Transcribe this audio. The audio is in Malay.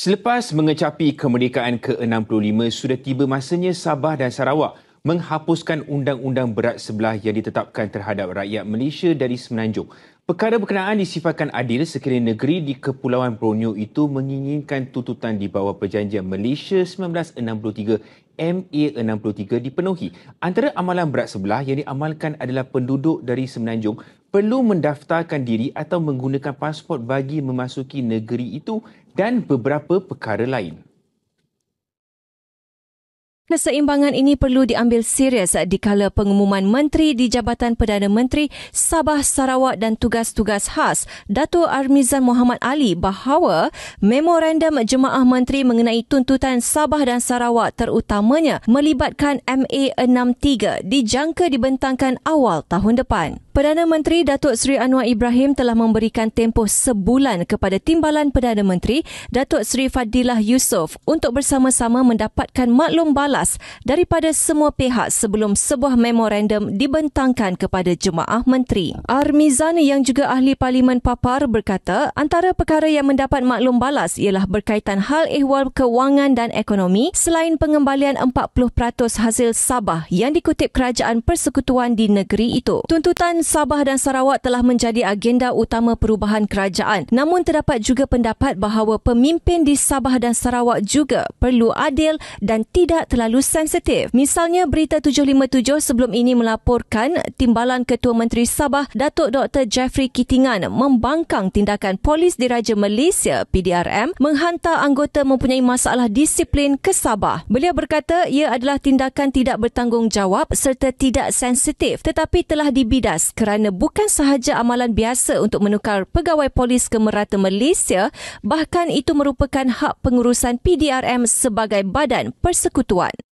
Selepas mengecapi kemerdekaan ke-65, sudah tiba masanya Sabah dan Sarawak menghapuskan undang-undang berat sebelah yang ditetapkan terhadap rakyat Malaysia dari Semenanjung. Perkara berkenaan disifatkan adil sekiranya negeri di Kepulauan Borneo itu menginginkan tuntutan di bawah perjanjian Malaysia 1963 MA63 dipenuhi. Antara amalan berat sebelah yang diamalkan adalah penduduk dari Semenanjung perlu mendaftarkan diri atau menggunakan pasport bagi memasuki negeri itu dan beberapa perkara lain. Keseimbangan ini perlu diambil serius dikala pengumuman Menteri di Jabatan Perdana Menteri Sabah Sarawak dan tugas-tugas khas Dato' Armizan Muhammad Ali bahawa memorandum Jemaah Menteri mengenai tuntutan Sabah dan Sarawak terutamanya melibatkan MA63 dijangka dibentangkan awal tahun depan. Perdana Menteri Datuk Seri Anwar Ibrahim telah memberikan tempoh sebulan kepada Timbalan Perdana Menteri Datuk Seri Fadilah Yusof untuk bersama-sama mendapatkan maklum balas daripada semua pihak sebelum sebuah memorandum dibentangkan kepada jemaah menteri. Armizan yang juga ahli Parlimen Papar berkata antara perkara yang mendapat maklum balas ialah berkaitan hal ehwal kewangan dan ekonomi selain pengembalian 40% hasil Sabah yang dikutip Kerajaan Persekutuan di negeri itu. Tuntutan Sabah dan Sarawak telah menjadi agenda utama perubahan kerajaan. Namun terdapat juga pendapat bahawa pemimpin di Sabah dan Sarawak juga perlu adil dan tidak terlalu sensitif. Misalnya berita 757 sebelum ini melaporkan timbalan Ketua Menteri Sabah Datuk Dr Jeffrey Kitingan membangkang tindakan polis di Raja Malaysia PDRM menghantar anggota mempunyai masalah disiplin ke Sabah. Beliau berkata ia adalah tindakan tidak bertanggungjawab serta tidak sensitif tetapi telah dibidas kerana bukan sahaja amalan biasa untuk menukar pegawai polis ke merata Malaysia, bahkan itu merupakan hak pengurusan PDRM sebagai badan persekutuan.